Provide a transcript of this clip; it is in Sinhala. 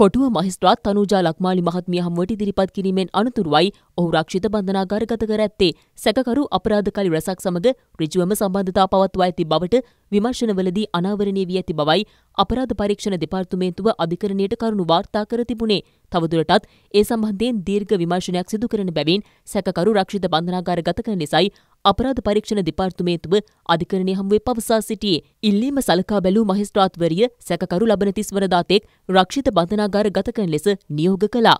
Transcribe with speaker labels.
Speaker 1: කොටුව මහිස්ත්‍රාත් තනුජා ලක්මාලි මහත්මිය හමුවට ඉදිරිපත් කිරීමෙන් අනතුරුවයි ඔහු රක්ෂිත බන්ධනාගාරගත කර ඇත්තේ සැකකරු අපරාධකාරී රැසක් සමග ඍජුවම සම්බන්ධතා පවත්වා ඇති බවට විමර්ශනවලදී අනාවරණය වී ඇති බවයි අපරාධ පරීක්ෂණ දෙපාර්තමේන්තුව අධිකරණයට කරුණු වාර්තා කර තිබුණේ. තවදුරටත් ඒ සම්බන්ධයෙන් දීර්ඝ විමර්ශනයක් සිදු කරන බැවින් සැකකරු රක්ෂිත බන්ධනාගාරගත කරන නිසායි අපරාධ පරීක්ෂණ දෙපාර්තමේන්තුව අධිකරණය හමුවේ පවසා සිටියේ. ඉල්ලීම සලකා බැලූ මහේස්ත්‍රාත්වරිය සැකකරු ලබන තිස්වනදා තෙක් රක්ෂිත බන්ධනාගාර ගත කරන ලෙස නියෝග කළා.